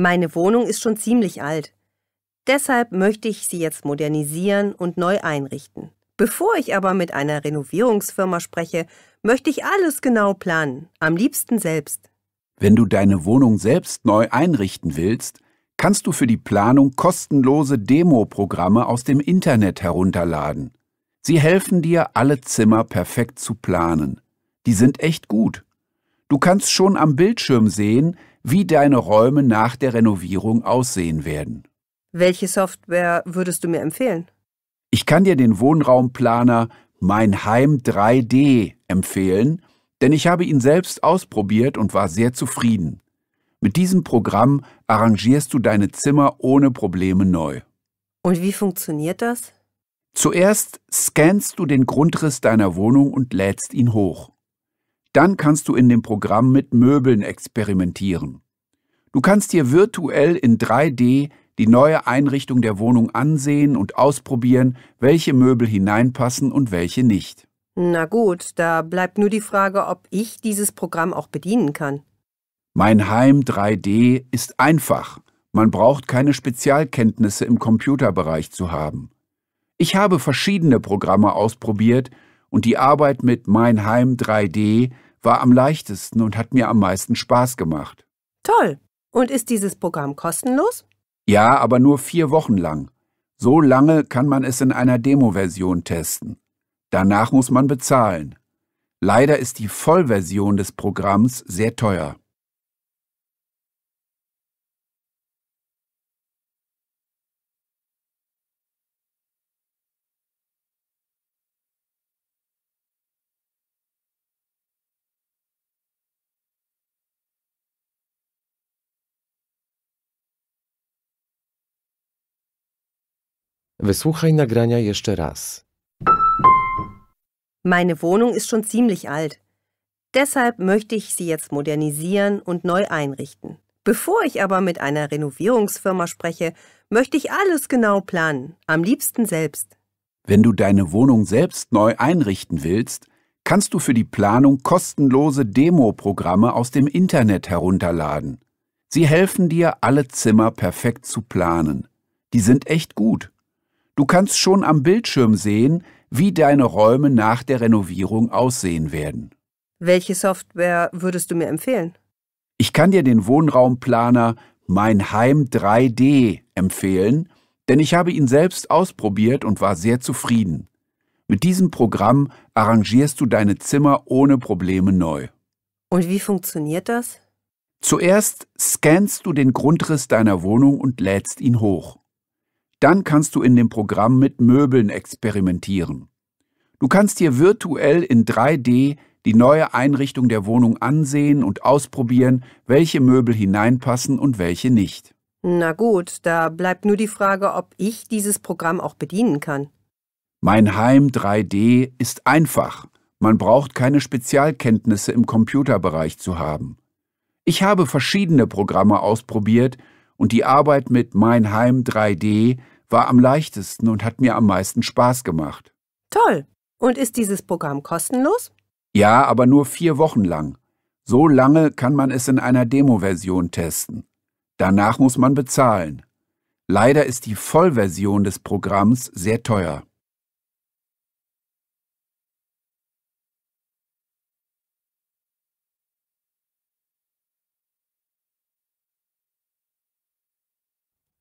Meine Wohnung ist schon ziemlich alt. Deshalb möchte ich sie jetzt modernisieren und neu einrichten. Bevor ich aber mit einer Renovierungsfirma spreche, möchte ich alles genau planen, am liebsten selbst. Wenn du deine Wohnung selbst neu einrichten willst, kannst du für die Planung kostenlose Demo-Programme aus dem Internet herunterladen. Sie helfen dir, alle Zimmer perfekt zu planen. Die sind echt gut. Du kannst schon am Bildschirm sehen, wie deine Räume nach der Renovierung aussehen werden. Welche Software würdest du mir empfehlen? Ich kann dir den Wohnraumplaner Mein Heim 3D empfehlen, denn ich habe ihn selbst ausprobiert und war sehr zufrieden. Mit diesem Programm arrangierst du deine Zimmer ohne Probleme neu. Und wie funktioniert das? Zuerst scannst du den Grundriss deiner Wohnung und lädst ihn hoch. Dann kannst du in dem Programm mit Möbeln experimentieren. Du kannst dir virtuell in 3D die neue Einrichtung der Wohnung ansehen und ausprobieren, welche Möbel hineinpassen und welche nicht. Na gut, da bleibt nur die Frage, ob ich dieses Programm auch bedienen kann. Mein Heim 3D ist einfach. Man braucht keine Spezialkenntnisse im Computerbereich zu haben. Ich habe verschiedene Programme ausprobiert und die Arbeit mit Mein Heim 3D war am leichtesten und hat mir am meisten Spaß gemacht. Toll. Und ist dieses Programm kostenlos? Ja, aber nur vier Wochen lang. So lange kann man es in einer Demo-Version testen. Danach muss man bezahlen. Leider ist die Vollversion des Programms sehr teuer. Wysłuchaj nagrania jeszcze raz. Meine Wohnung ist schon ziemlich alt. Deshalb möchte ich sie jetzt modernisieren und neu einrichten. Bevor ich aber mit einer Renovierungsfirma spreche, möchte ich alles genau planen, am liebsten selbst. Wenn du deine Wohnung selbst neu einrichten willst, kannst du für die Planung kostenlose Demo-Programme aus dem Internet herunterladen. Sie helfen dir, alle Zimmer perfekt zu planen. Die sind echt gut. Du kannst schon am Bildschirm sehen, wie deine Räume nach der Renovierung aussehen werden. Welche Software würdest du mir empfehlen? Ich kann dir den Wohnraumplaner Mein Heim 3D empfehlen, denn ich habe ihn selbst ausprobiert und war sehr zufrieden. Mit diesem Programm arrangierst du deine Zimmer ohne Probleme neu. Und wie funktioniert das? Zuerst scannst du den Grundriss deiner Wohnung und lädst ihn hoch. Dann kannst du in dem Programm mit Möbeln experimentieren. Du kannst dir virtuell in 3D die neue Einrichtung der Wohnung ansehen und ausprobieren, welche Möbel hineinpassen und welche nicht. Na gut, da bleibt nur die Frage, ob ich dieses Programm auch bedienen kann. Mein Heim 3D ist einfach. Man braucht keine Spezialkenntnisse im Computerbereich zu haben. Ich habe verschiedene Programme ausprobiert und die Arbeit mit Mein Heim 3D war am leichtesten und hat mir am meisten Spaß gemacht. Toll. Und ist dieses Programm kostenlos? Ja, aber nur vier Wochen lang. So lange kann man es in einer Demo-Version testen. Danach muss man bezahlen. Leider ist die Vollversion des Programms sehr teuer.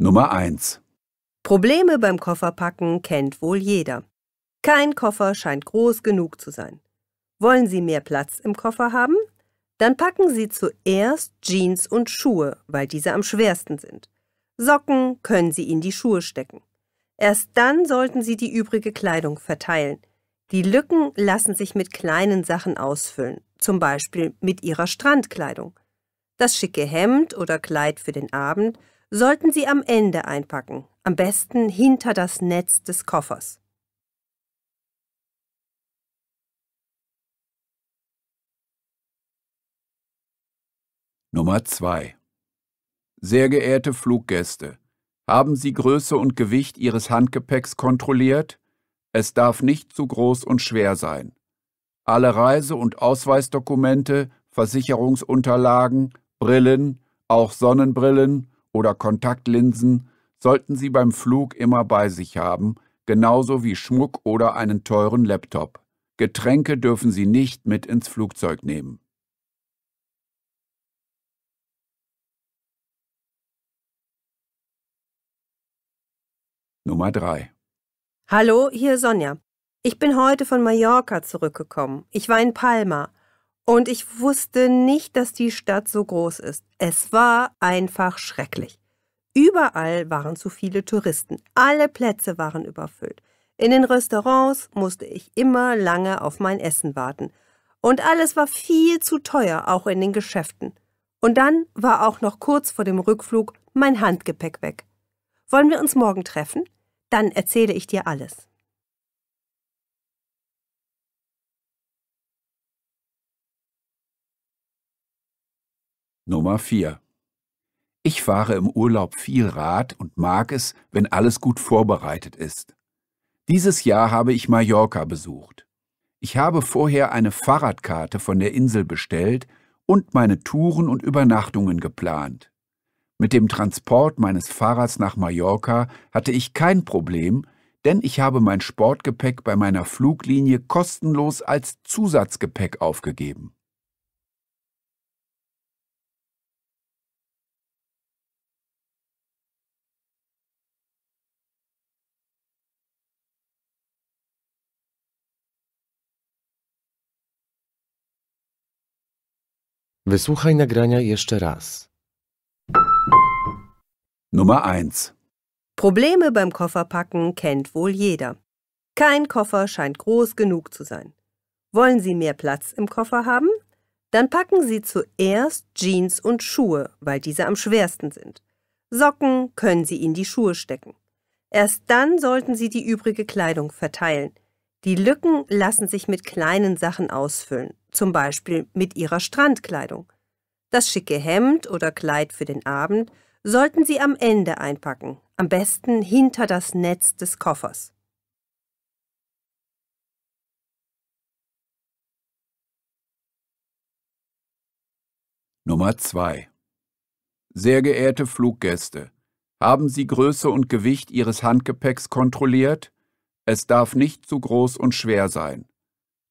Nummer 1 Probleme beim Kofferpacken kennt wohl jeder. Kein Koffer scheint groß genug zu sein. Wollen Sie mehr Platz im Koffer haben? Dann packen Sie zuerst Jeans und Schuhe, weil diese am schwersten sind. Socken können Sie in die Schuhe stecken. Erst dann sollten Sie die übrige Kleidung verteilen. Die Lücken lassen sich mit kleinen Sachen ausfüllen, zum Beispiel mit Ihrer Strandkleidung. Das schicke Hemd oder Kleid für den Abend sollten Sie am Ende einpacken, am besten hinter das Netz des Koffers. Nummer 2 Sehr geehrte Fluggäste, haben Sie Größe und Gewicht Ihres Handgepäcks kontrolliert? Es darf nicht zu groß und schwer sein. Alle Reise- und Ausweisdokumente, Versicherungsunterlagen, Brillen, auch Sonnenbrillen, oder Kontaktlinsen sollten Sie beim Flug immer bei sich haben, genauso wie Schmuck oder einen teuren Laptop. Getränke dürfen Sie nicht mit ins Flugzeug nehmen. Nummer 3 Hallo, hier Sonja. Ich bin heute von Mallorca zurückgekommen. Ich war in Palma. Und ich wusste nicht, dass die Stadt so groß ist. Es war einfach schrecklich. Überall waren zu viele Touristen. Alle Plätze waren überfüllt. In den Restaurants musste ich immer lange auf mein Essen warten. Und alles war viel zu teuer, auch in den Geschäften. Und dann war auch noch kurz vor dem Rückflug mein Handgepäck weg. Wollen wir uns morgen treffen? Dann erzähle ich dir alles. Nummer 4. Ich fahre im Urlaub viel Rad und mag es, wenn alles gut vorbereitet ist. Dieses Jahr habe ich Mallorca besucht. Ich habe vorher eine Fahrradkarte von der Insel bestellt und meine Touren und Übernachtungen geplant. Mit dem Transport meines Fahrrads nach Mallorca hatte ich kein Problem, denn ich habe mein Sportgepäck bei meiner Fluglinie kostenlos als Zusatzgepäck aufgegeben. Wysłuchaj nagrania jeszcze raz. Nummer 1. Probleme beim Kofferpacken kennt wohl jeder. Kein Koffer scheint groß genug zu sein. Wollen Sie mehr Platz im Koffer haben? Dann packen Sie zuerst Jeans und Schuhe, weil diese am schwersten sind. Socken können Sie in die Schuhe stecken. Erst dann sollten Sie die übrige Kleidung verteilen. Die Lücken lassen sich mit kleinen Sachen ausfüllen, zum Beispiel mit Ihrer Strandkleidung. Das schicke Hemd oder Kleid für den Abend sollten Sie am Ende einpacken, am besten hinter das Netz des Koffers. Nummer 2 Sehr geehrte Fluggäste, haben Sie Größe und Gewicht Ihres Handgepäcks kontrolliert? Es darf nicht zu groß und schwer sein.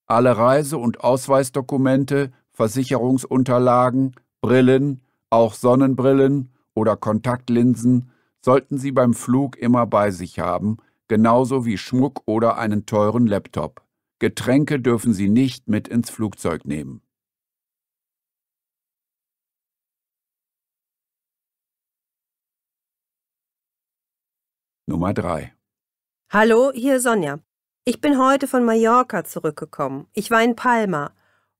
Alle Reise- und Ausweisdokumente, Versicherungsunterlagen, Brillen, auch Sonnenbrillen oder Kontaktlinsen sollten Sie beim Flug immer bei sich haben, genauso wie Schmuck oder einen teuren Laptop. Getränke dürfen Sie nicht mit ins Flugzeug nehmen. Nummer 3 Hallo, hier Sonja. Ich bin heute von Mallorca zurückgekommen. Ich war in Palma.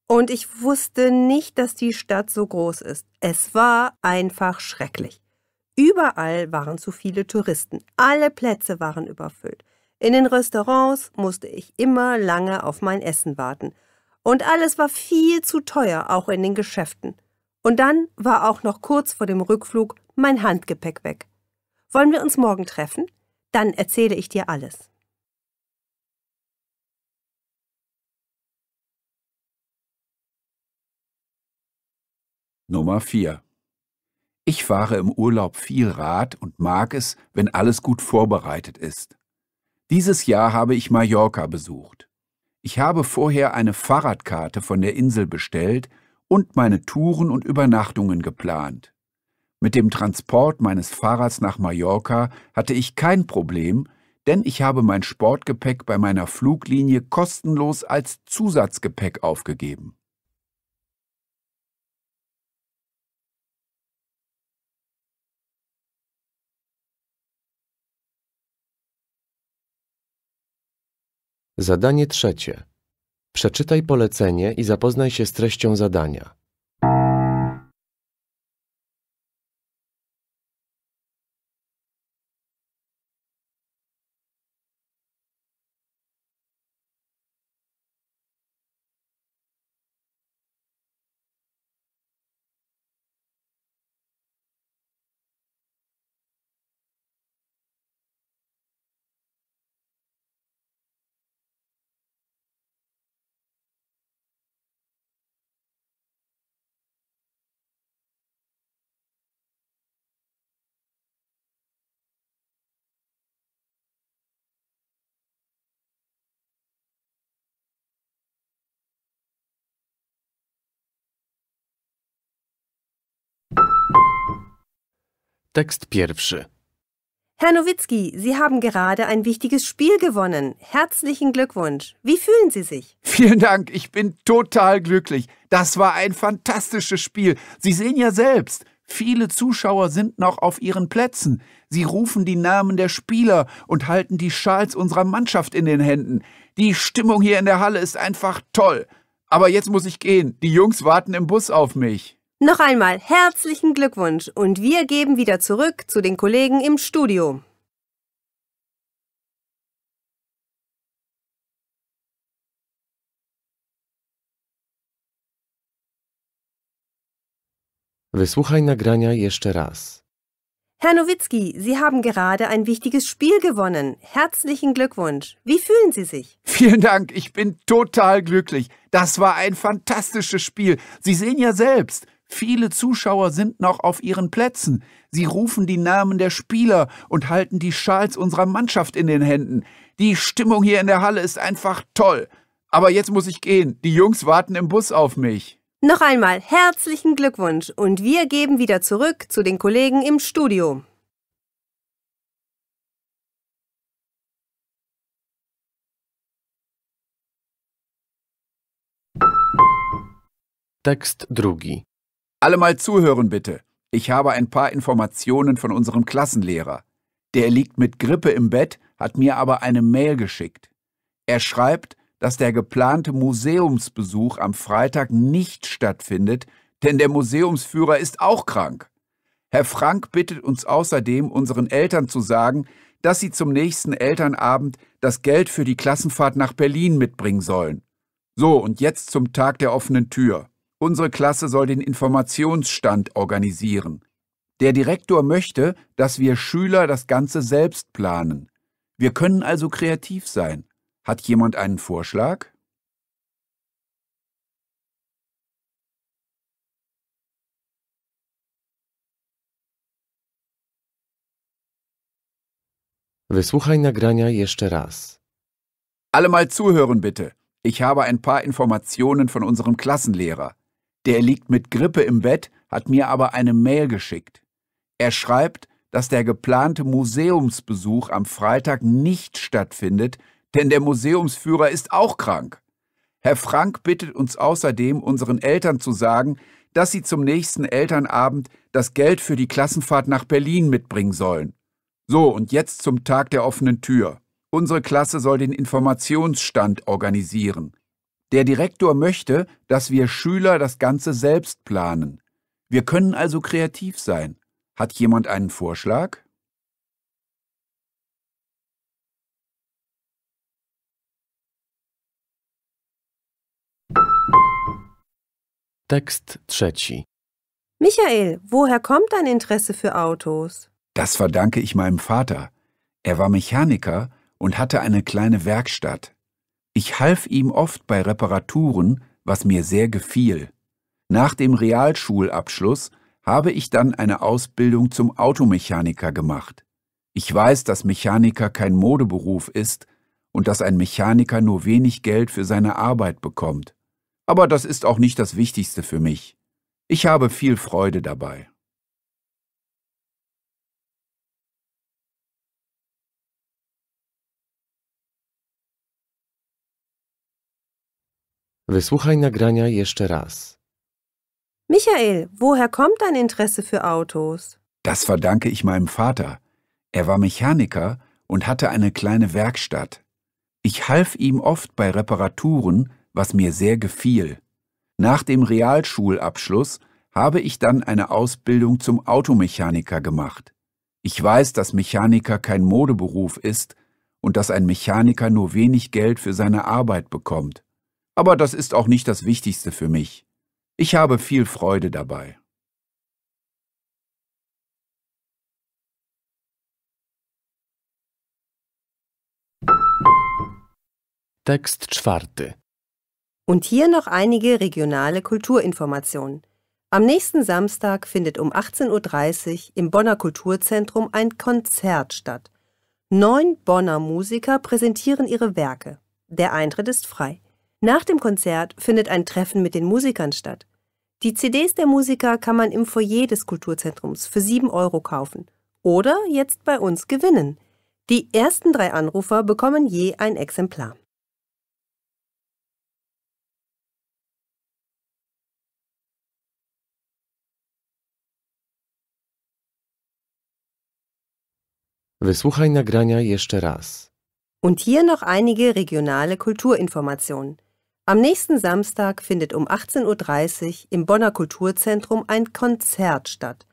Und ich wusste nicht, dass die Stadt so groß ist. Es war einfach schrecklich. Überall waren zu viele Touristen. Alle Plätze waren überfüllt. In den Restaurants musste ich immer lange auf mein Essen warten. Und alles war viel zu teuer, auch in den Geschäften. Und dann war auch noch kurz vor dem Rückflug mein Handgepäck weg. Wollen wir uns morgen treffen? dann erzähle ich dir alles. Nummer 4 Ich fahre im Urlaub viel Rad und mag es, wenn alles gut vorbereitet ist. Dieses Jahr habe ich Mallorca besucht. Ich habe vorher eine Fahrradkarte von der Insel bestellt und meine Touren und Übernachtungen geplant. Mit dem Transport meines Fahrrads nach Mallorca hatte ich kein Problem, denn ich habe mein Sportgepäck bei meiner Fluglinie kostenlos als Zusatzgepäck aufgegeben. Zadanie trzecie. Przeczytaj polecenie i zapoznaj się z treścią zadania. Tekst pierwszy. Herr Nowitzki, Sie haben gerade ein wichtiges Spiel gewonnen. Herzlichen Glückwunsch. Wie fühlen Sie sich? Vielen Dank, ich bin total glücklich. Das war ein fantastisches Spiel. Sie sehen ja selbst, viele Zuschauer sind noch auf ihren Plätzen. Sie rufen die Namen der Spieler und halten die Schals unserer Mannschaft in den Händen. Die Stimmung hier in der Halle ist einfach toll. Aber jetzt muss ich gehen. Die Jungs warten im Bus auf mich. Noch einmal herzlichen Glückwunsch und wir geben wieder zurück zu den Kollegen im Studio. Wysłuchaj nagrania jeszcze raz. Herr Nowitzki, Sie haben gerade ein wichtiges Spiel gewonnen. Herzlichen Glückwunsch. Wie fühlen Sie sich? Vielen Dank, ich bin total glücklich. Das war ein fantastisches Spiel. Sie sehen ja selbst, Viele Zuschauer sind noch auf ihren Plätzen. Sie rufen die Namen der Spieler und halten die Schals unserer Mannschaft in den Händen. Die Stimmung hier in der Halle ist einfach toll. Aber jetzt muss ich gehen. Die Jungs warten im Bus auf mich. Noch einmal herzlichen Glückwunsch und wir geben wieder zurück zu den Kollegen im Studio. Tekst drugi. Alle mal zuhören bitte. Ich habe ein paar Informationen von unserem Klassenlehrer. Der liegt mit Grippe im Bett, hat mir aber eine Mail geschickt. Er schreibt, dass der geplante Museumsbesuch am Freitag nicht stattfindet, denn der Museumsführer ist auch krank. Herr Frank bittet uns außerdem, unseren Eltern zu sagen, dass sie zum nächsten Elternabend das Geld für die Klassenfahrt nach Berlin mitbringen sollen. So, und jetzt zum Tag der offenen Tür. Unsere Klasse soll den Informationsstand organisieren. Der Direktor möchte, dass wir Schüler das Ganze selbst planen. Wir können also kreativ sein. Hat jemand einen Vorschlag? Wysłuchaj nagrania jeszcze raz. Alle mal zuhören bitte. Ich habe ein paar Informationen von unserem Klassenlehrer. Der liegt mit Grippe im Bett, hat mir aber eine Mail geschickt. Er schreibt, dass der geplante Museumsbesuch am Freitag nicht stattfindet, denn der Museumsführer ist auch krank. Herr Frank bittet uns außerdem, unseren Eltern zu sagen, dass sie zum nächsten Elternabend das Geld für die Klassenfahrt nach Berlin mitbringen sollen. So, und jetzt zum Tag der offenen Tür. Unsere Klasse soll den Informationsstand organisieren. Der Direktor möchte, dass wir Schüler das Ganze selbst planen. Wir können also kreativ sein. Hat jemand einen Vorschlag? Text 3. Michael, woher kommt dein Interesse für Autos? Das verdanke ich meinem Vater. Er war Mechaniker und hatte eine kleine Werkstatt. Ich half ihm oft bei Reparaturen, was mir sehr gefiel. Nach dem Realschulabschluss habe ich dann eine Ausbildung zum Automechaniker gemacht. Ich weiß, dass Mechaniker kein Modeberuf ist und dass ein Mechaniker nur wenig Geld für seine Arbeit bekommt. Aber das ist auch nicht das Wichtigste für mich. Ich habe viel Freude dabei. Wysłuchaj nagrania jeszcze raz. Michael, woher kommt dein Interesse für Autos? Das verdanke ich meinem Vater. Er war Mechaniker und hatte eine kleine Werkstatt. Ich half ihm oft bei Reparaturen, was mir sehr gefiel. Nach dem Realschulabschluss habe ich dann eine Ausbildung zum Automechaniker gemacht. Ich weiß, dass Mechaniker kein Modeberuf ist und dass ein Mechaniker nur wenig Geld für seine Arbeit bekommt. Aber das ist auch nicht das Wichtigste für mich. Ich habe viel Freude dabei. Text czwarty. Und hier noch einige regionale Kulturinformationen. Am nächsten Samstag findet um 18.30 Uhr im Bonner Kulturzentrum ein Konzert statt. Neun Bonner Musiker präsentieren ihre Werke. Der Eintritt ist frei. Nach dem Konzert findet ein Treffen mit den Musikern statt. Die CDs der Musiker kann man im Foyer des Kulturzentrums für 7 Euro kaufen oder jetzt bei uns gewinnen. Die ersten drei Anrufer bekommen je ein Exemplar. Wysłuchaj nagrania jeszcze raz. Und hier noch einige regionale Kulturinformationen. Am nächsten Samstag findet um 18.30 Uhr im Bonner Kulturzentrum ein Konzert statt.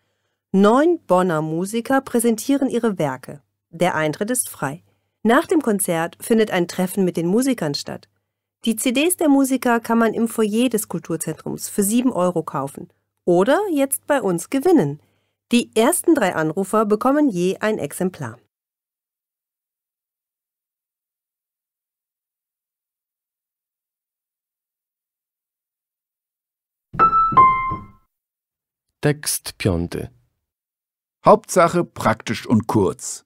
Neun Bonner Musiker präsentieren ihre Werke. Der Eintritt ist frei. Nach dem Konzert findet ein Treffen mit den Musikern statt. Die CDs der Musiker kann man im Foyer des Kulturzentrums für 7 Euro kaufen oder jetzt bei uns gewinnen. Die ersten drei Anrufer bekommen je ein Exemplar. Tekst piąty. Hauptsache praktisch und kurz.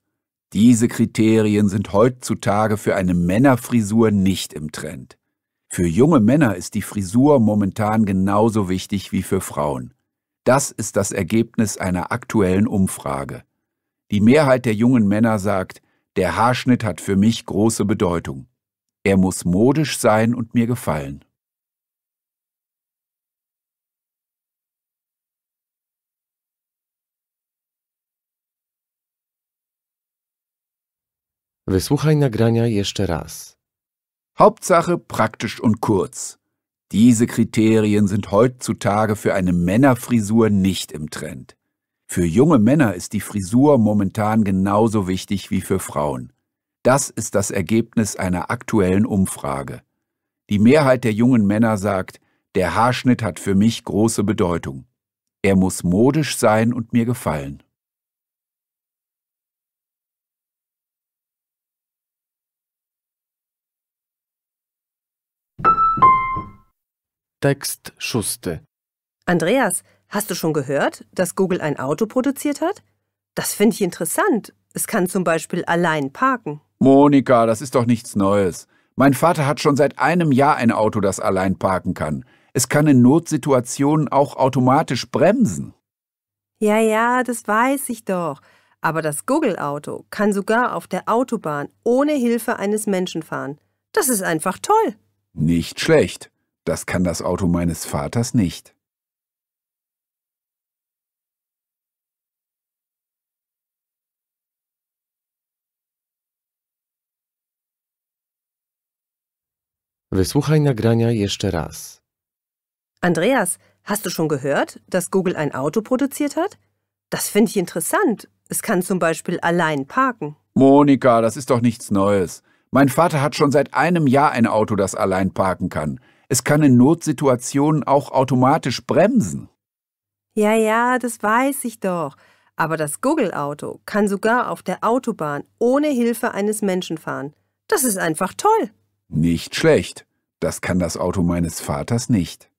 Diese Kriterien sind heutzutage für eine Männerfrisur nicht im Trend. Für junge Männer ist die Frisur momentan genauso wichtig wie für Frauen. Das ist das Ergebnis einer aktuellen Umfrage. Die Mehrheit der jungen Männer sagt, der Haarschnitt hat für mich große Bedeutung. Er muss modisch sein und mir gefallen. Wysłuchaj nagrania jeszcze raz. Hauptsache praktisch und kurz. Diese Kriterien sind heutzutage für eine Männerfrisur nicht im Trend. Für junge Männer ist die Frisur momentan genauso wichtig wie für Frauen. Das ist das Ergebnis einer aktuellen Umfrage. Die Mehrheit der jungen Männer sagt, der Haarschnitt hat für mich große Bedeutung. Er muss modisch sein und mir gefallen. Text Schuste. Andreas, hast du schon gehört, dass Google ein Auto produziert hat? Das finde ich interessant. Es kann zum Beispiel allein parken. Monika, das ist doch nichts Neues. Mein Vater hat schon seit einem Jahr ein Auto, das allein parken kann. Es kann in Notsituationen auch automatisch bremsen. Ja, ja, das weiß ich doch. Aber das Google-Auto kann sogar auf der Autobahn ohne Hilfe eines Menschen fahren. Das ist einfach toll. Nicht schlecht. Das kann das Auto meines Vaters nicht. Wysłuchaj nagrania jeszcze raz. Andreas, hast du schon gehört, dass Google ein Auto produziert hat? Das finde ich interessant. Es kann zum Beispiel allein parken. Monika, das ist doch nichts Neues. Mein Vater hat schon seit einem Jahr ein Auto, das allein parken kann. Es kann in Notsituationen auch automatisch bremsen. Ja, ja, das weiß ich doch. Aber das Google-Auto kann sogar auf der Autobahn ohne Hilfe eines Menschen fahren. Das ist einfach toll. Nicht schlecht. Das kann das Auto meines Vaters nicht.